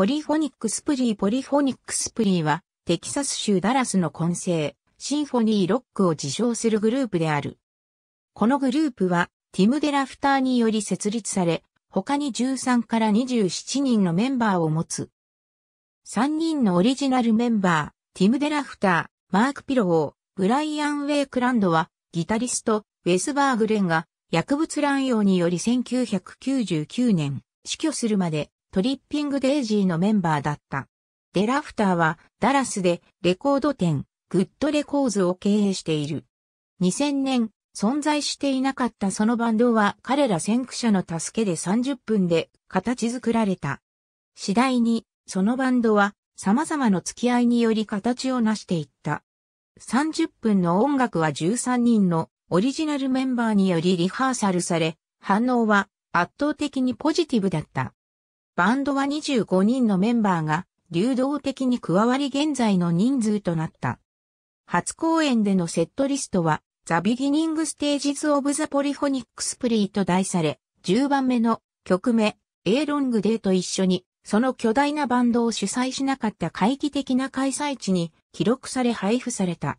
ポリフォニックスプリーポリフォニックスプリーは、テキサス州ダラスの混成、シンフォニーロックを自称するグループである。このグループは、ティム・デラフターにより設立され、他に13から27人のメンバーを持つ。3人のオリジナルメンバー、ティム・デラフター、マーク・ピロー、ブライアン・ウェイクランドは、ギタリスト、ウェスバーグレンが、薬物乱用により1999年、死去するまでトリッピングデイジーのメンバーだった。デラフターはダラスでレコード店、グッドレコーズを経営している。2000年、存在していなかったそのバンドは彼ら先駆者の助けで30分で形作られた。次第に、そのバンドは様々な付き合いにより形を成していった。30分の音楽は13人のオリジナルメンバーによりリハーサルされ、反応は圧倒的にポジティブだった。バンドは25人のメンバーが流動的に加わり現在の人数となった。初公演でのセットリストは、ザ・ビギニング・ステージズ・オブ・ザ・ポリフォニック・スプリーと題され、10番目の曲目、A ロングデーと一緒に、その巨大なバンドを主催しなかった回帰的な開催地に記録され配布された。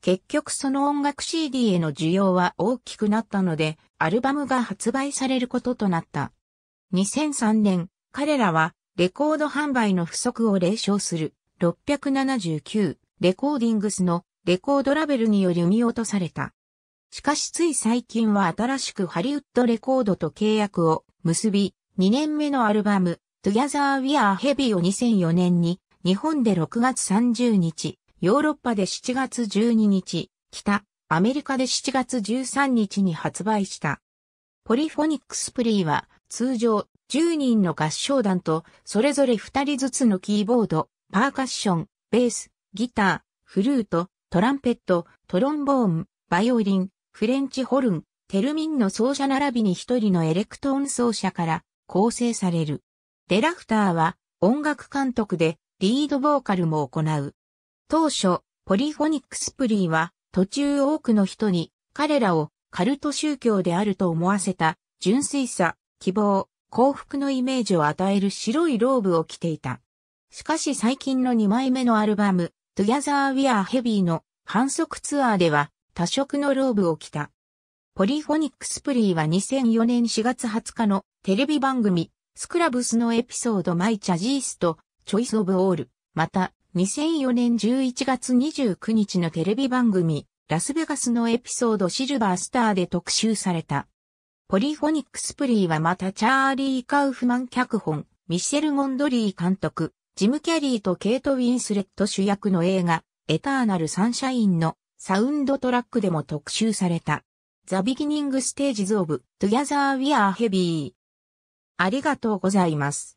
結局その音楽 CD への需要は大きくなったので、アルバムが発売されることとなった。2003年、彼らはレコード販売の不足を冷笑する679レコーディングスのレコードラベルにより見落とされた。しかしつい最近は新しくハリウッドレコードと契約を結び、2年目のアルバム Together We Are Heavy を2004年に日本で6月30日、ヨーロッパで7月12日、北、アメリカで7月13日に発売した。ポリフォニックスプリーは通常10人の合唱団と、それぞれ2人ずつのキーボード、パーカッション、ベース、ギター、フルート、トランペット、トロンボーン、バイオリン、フレンチホルン、テルミンの奏者並びに1人のエレクトーン奏者から構成される。デラフターは音楽監督でリードボーカルも行う。当初、ポリフォニックスプリーは途中多くの人に彼らをカルト宗教であると思わせた純粋さ、希望、幸福のイメージを与える白いローブを着ていた。しかし最近の2枚目のアルバム、Together We Are Heavy の反則ツアーでは多色のローブを着た。ポリフォニックスプリーは2004年4月20日のテレビ番組、スクラブスのエピソードマイチャジースとチョイスオブオール、また2004年11月29日のテレビ番組、ラスベガスのエピソードシルバースターで特集された。ポリフォニックスプリーはまたチャーリー・カウフマン脚本、ミシェル・ゴンドリー監督、ジム・キャリーとケイト・ウィンスレット主役の映画、エターナル・サンシャインのサウンドトラックでも特集された。ザ・ビギニング・ステージズ・オブ・トゥギャザー・ウィアー・ヘビー。ありがとうございます。